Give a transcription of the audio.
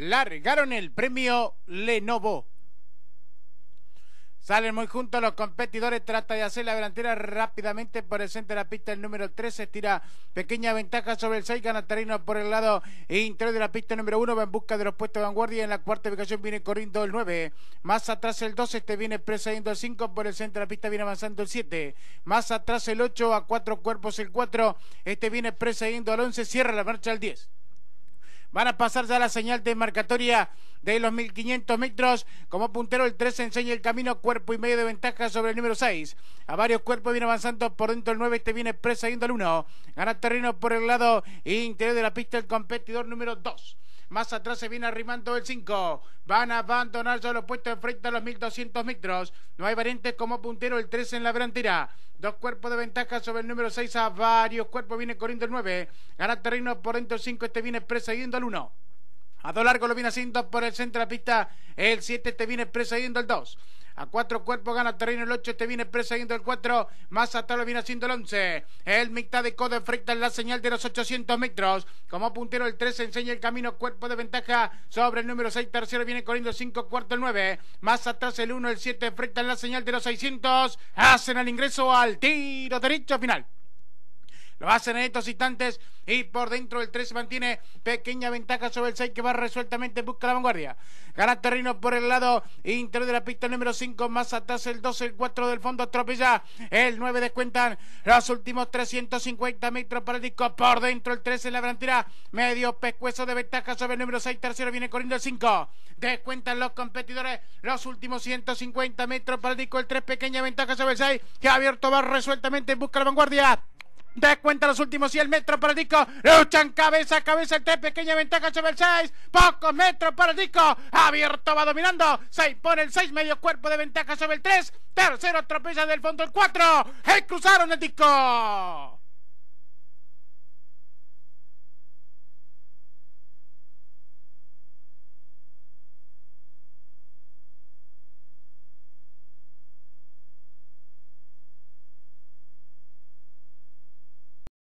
largaron el premio Lenovo. Salen muy juntos los competidores, trata de hacer la delantera rápidamente por el centro de la pista el número 13, estira pequeña ventaja sobre el 6, gana terreno por el lado interior de la pista número 1, va en busca de los puestos de vanguardia, en la cuarta ubicación viene corriendo el 9, más atrás el 12, este viene precediendo el 5, por el centro de la pista viene avanzando el 7, más atrás el 8, a cuatro cuerpos el 4, este viene precediendo al 11, cierra la marcha el 10. Van a pasar ya la señal de marcatoria de los 1500 metros. Como puntero, el 3 enseña el camino, cuerpo y medio de ventaja sobre el número 6. A varios cuerpos viene avanzando por dentro el 9, este viene presa yendo al 1. Gana terreno por el lado interior de la pista el competidor número 2. Más atrás se viene arrimando el 5. Van a abandonar ya los puestos frente a los 1200 metros. No hay variantes como puntero el 3 en la delantera. Dos cuerpos de ventaja sobre el número 6 a varios cuerpos. Viene corriendo el 9. Gana terreno por dentro el 5. Este viene persiguiendo al 1. A dos largo lo viene haciendo por el centro de la pista. El 7 este viene persiguiendo al 2. A cuatro cuerpos gana terreno el 8. Este viene perseguiendo el 4. Más atrás lo viene haciendo el 11. El mitad de Codo Frecta en la señal de los 800 metros. Como puntero el 3 enseña el camino. Cuerpo de ventaja sobre el número 6. Tercero viene corriendo el 5. Cuarto el 9. Más atrás el 1. El 7 Frecta en la señal de los 600. Hacen el ingreso al tiro derecho final. Lo hacen en estos instantes y por dentro el 3 mantiene pequeña ventaja sobre el 6 que va resueltamente en busca la vanguardia. Gana terreno por el lado interior de la pista número 5, más atrás el 12, el 4 del fondo atropella. El 9 descuentan los últimos 350 metros para el disco. Por dentro el 3 en la frontera. medio pescuezo de ventaja sobre el número 6, tercero viene corriendo el 5. Descuentan los competidores los últimos 150 metros para el disco. El 3 pequeña ventaja sobre el 6 que ha abierto va resueltamente en busca la vanguardia. Da cuenta los últimos 100 metros para el disco Luchan cabeza a cabeza el 3. Pequeña ventaja sobre el 6. Pocos metros para el disco Abierto va dominando. 6 pone el 6. Medio cuerpo de ventaja sobre el 3. Tercero tropeza del fondo el 4. Y cruzaron el disco